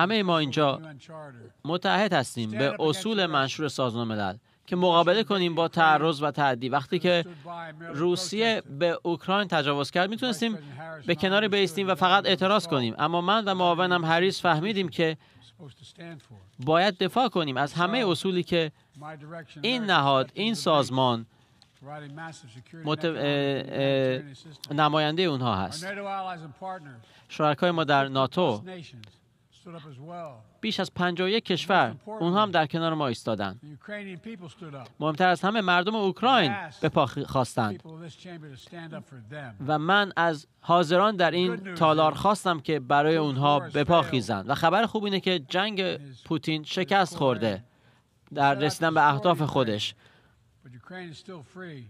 همه ما اینجا متحد هستیم به اصول منشور سازمان ملل که مقابله کنیم با تعرض و تعدی وقتی که روسیه به اوکراین تجاوز کرد میتونستیم به کنار بیستیم و فقط اعتراض کنیم اما من و معاونم هریس فهمیدیم که باید دفاع کنیم از همه اصولی که این نهاد این سازمان مت... اه نماینده اونها هست شرکای ما در ناتو بیش از 51 کشور اونها هم در کنار ما ایستادند مهمتر از همه مردم اوکراین به پا خواستند و من از حاضران در این تالار خواستم که برای اونها به پا خیزند و خبر خوب اینه که جنگ پوتین شکست خورده در رسیدن به اهداف خودش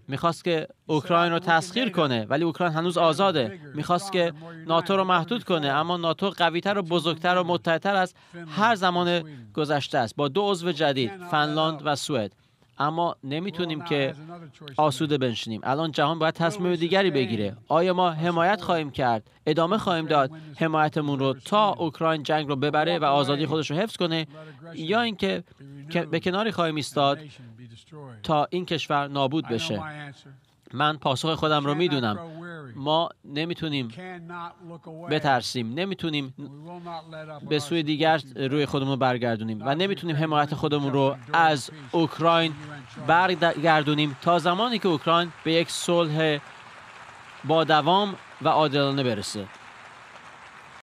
میخواست که اوکراین رو تسخیر کنه ولی اوکراین هنوز آزاده میخواست که ناتو رو محدود کنه اما ناتو قویتر و بزرگتر و متحدتر از هر زمان گذشته است با دو عضو جدید فنلاند و سوئد اما نمیتونیم که آسوده بنشینیم الان جهان باید تصمیم دیگری بگیره آیا ما حمایت خواهیم کرد ادامه خواهیم داد حمایتمون رو تا اوکراین جنگ رو ببره و آزادی خودش رو حفظ کنه یا اینکه به کناری خواهیم ایستاد تا این کشور نابود بشه من پاسخ خودم رو میدونم ما نمیتونیم بترسیم نمیتونیم به سوی دیگر روی خودمون رو برگردونیم و نمیتونیم حمایت خودمون رو از اوکراین برگردونیم تا زمانی که اوکراین به یک صلح با دوام و عادلانه برسه